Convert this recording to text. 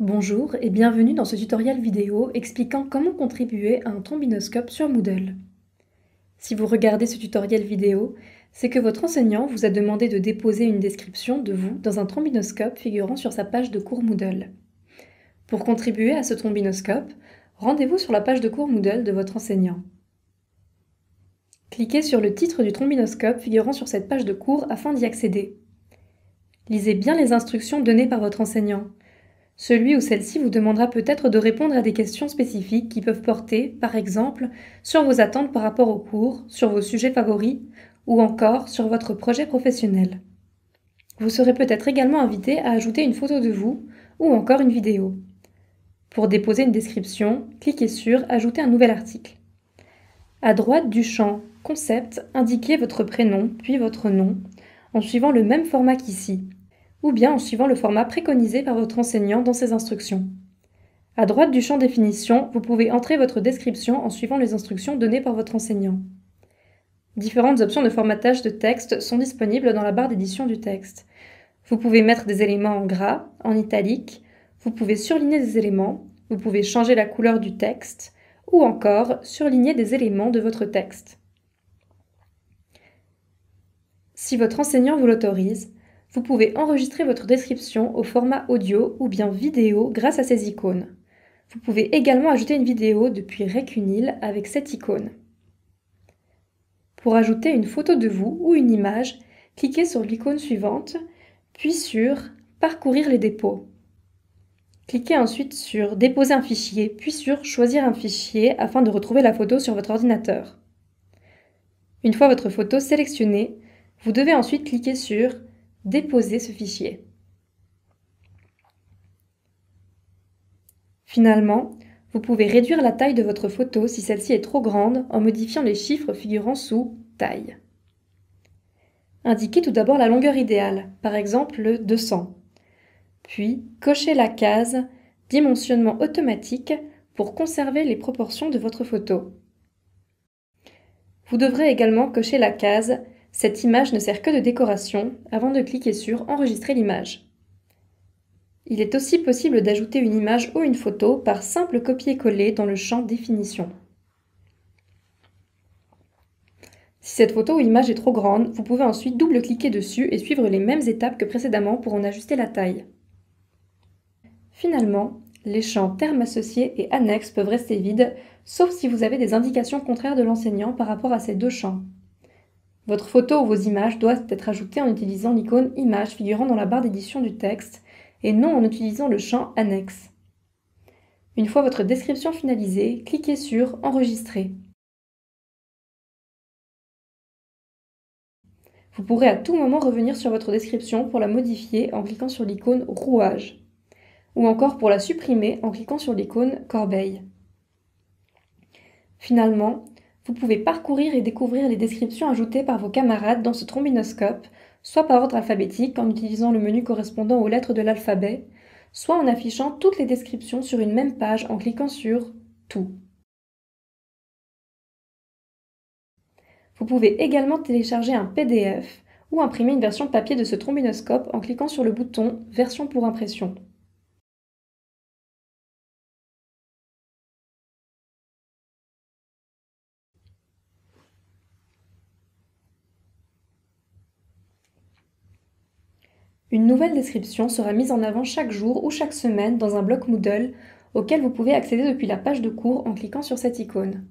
Bonjour et bienvenue dans ce tutoriel vidéo expliquant comment contribuer à un trombinoscope sur Moodle. Si vous regardez ce tutoriel vidéo, c'est que votre enseignant vous a demandé de déposer une description de vous dans un trombinoscope figurant sur sa page de cours Moodle. Pour contribuer à ce trombinoscope, rendez-vous sur la page de cours Moodle de votre enseignant. Cliquez sur le titre du trombinoscope figurant sur cette page de cours afin d'y accéder. Lisez bien les instructions données par votre enseignant. Celui ou celle-ci vous demandera peut-être de répondre à des questions spécifiques qui peuvent porter, par exemple, sur vos attentes par rapport au cours, sur vos sujets favoris ou encore sur votre projet professionnel. Vous serez peut-être également invité à ajouter une photo de vous ou encore une vidéo. Pour déposer une description, cliquez sur Ajouter un nouvel article. À droite du champ Concept, indiquez votre prénom puis votre nom en suivant le même format qu'ici, ou bien en suivant le format préconisé par votre enseignant dans ses instructions. À droite du champ définition, vous pouvez entrer votre description en suivant les instructions données par votre enseignant. Différentes options de formatage de texte sont disponibles dans la barre d'édition du texte. Vous pouvez mettre des éléments en gras, en italique, vous pouvez surligner des éléments, vous pouvez changer la couleur du texte, ou encore surligner des éléments de votre texte. Si votre enseignant vous l'autorise, vous pouvez enregistrer votre description au format audio ou bien vidéo grâce à ces icônes. Vous pouvez également ajouter une vidéo depuis Recunil avec cette icône. Pour ajouter une photo de vous ou une image, cliquez sur l'icône suivante, puis sur Parcourir les dépôts. Cliquez ensuite sur Déposer un fichier, puis sur Choisir un fichier afin de retrouver la photo sur votre ordinateur. Une fois votre photo sélectionnée, vous devez ensuite cliquer sur déposer ce fichier. Finalement, vous pouvez réduire la taille de votre photo si celle-ci est trop grande en modifiant les chiffres figurant sous Taille. Indiquez tout d'abord la longueur idéale, par exemple 200. Puis, cochez la case Dimensionnement automatique pour conserver les proportions de votre photo. Vous devrez également cocher la case cette image ne sert que de décoration avant de cliquer sur Enregistrer l'image. Il est aussi possible d'ajouter une image ou une photo par simple copier-coller dans le champ Définition. Si cette photo ou image est trop grande, vous pouvez ensuite double-cliquer dessus et suivre les mêmes étapes que précédemment pour en ajuster la taille. Finalement, les champs termes associés et annexes peuvent rester vides, sauf si vous avez des indications contraires de l'enseignant par rapport à ces deux champs. Votre photo ou vos images doivent être ajoutées en utilisant l'icône Image figurant dans la barre d'édition du texte et non en utilisant le champ Annexe. Une fois votre description finalisée, cliquez sur Enregistrer. Vous pourrez à tout moment revenir sur votre description pour la modifier en cliquant sur l'icône Rouage ou encore pour la supprimer en cliquant sur l'icône Corbeille. Finalement, vous pouvez parcourir et découvrir les descriptions ajoutées par vos camarades dans ce trombinoscope, soit par ordre alphabétique en utilisant le menu correspondant aux lettres de l'alphabet, soit en affichant toutes les descriptions sur une même page en cliquant sur Tout. Vous pouvez également télécharger un PDF ou imprimer une version papier de ce trombinoscope en cliquant sur le bouton Version pour impression. Une nouvelle description sera mise en avant chaque jour ou chaque semaine dans un bloc Moodle auquel vous pouvez accéder depuis la page de cours en cliquant sur cette icône.